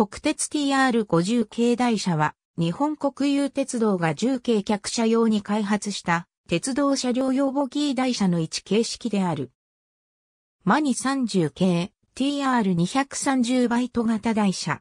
国鉄 TR50 系台車は、日本国有鉄道が重軽客車用に開発した鉄道車両用ボギー台車の一形式である。マニ30系 TR230 バイト型台車。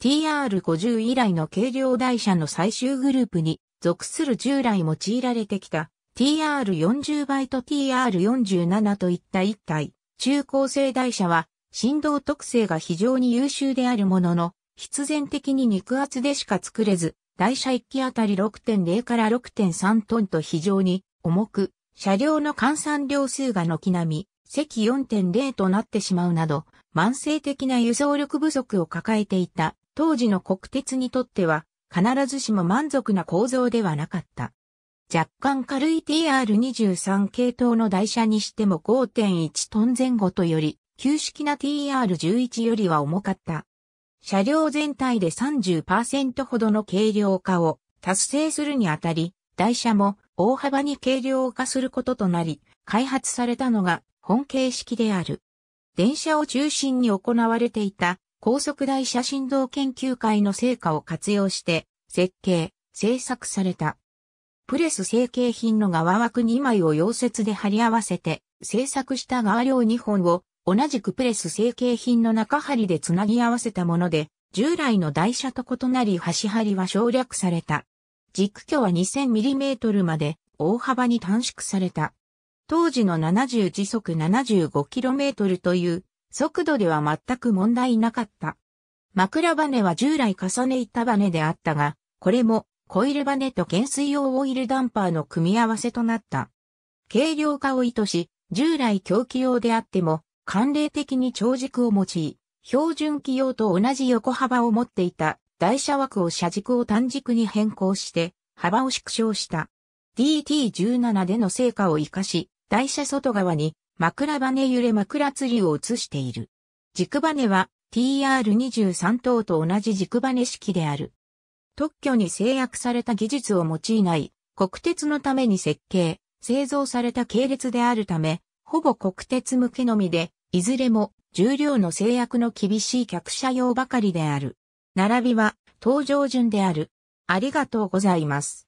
TR50 以来の軽量台車の最終グループに属する従来用いられてきた TR40 バイト TR47 といった一体中高生台車は振動特性が非常に優秀であるものの、必然的に肉厚でしか作れず、台車1機あたり6.0から6.3トンと非常に重く、車両の換算量数が軒並み、積4.0となってしまうなど、慢性的な輸送力不足を抱えていた、当時の国鉄にとっては、必ずしも満足な構造ではなかった。若干軽い TR23 系統の台車にしても5.1トン前後とより、旧式な TR11 よりは重かった。車両全体で30%ほどの軽量化を達成するにあたり、台車も大幅に軽量化することとなり、開発されたのが本形式である。電車を中心に行われていた高速台車振動研究会の成果を活用して設計、制作された。プレス成形品の側枠2枚を溶接で貼り合わせて制作した側両2本を同じくプレス成形品の中張りでつなぎ合わせたもので、従来の台車と異なり端張りは省略された。軸距は 2000mm まで大幅に短縮された。当時の70時速 75km という速度では全く問題なかった。枕バネは従来重ね板バネであったが、これもコイルバネと減水用オイルダンパーの組み合わせとなった。軽量化を意図し、従来狂気用であっても慣例的に長軸を用い、標準機用と同じ横幅を持っていた台車枠を車軸を単軸に変更して、幅を縮小した。DT17 での成果を活かし、台車外側に枕バネ揺れ枕釣りを移している。軸バネは TR23 等と同じ軸バネ式である。特許に制約された技術を用いない、国鉄のために設計、製造された系列であるため、ほぼ国鉄向けのみで、いずれも重量の制約の厳しい客車用ばかりである。並びは、登場順である。ありがとうございます。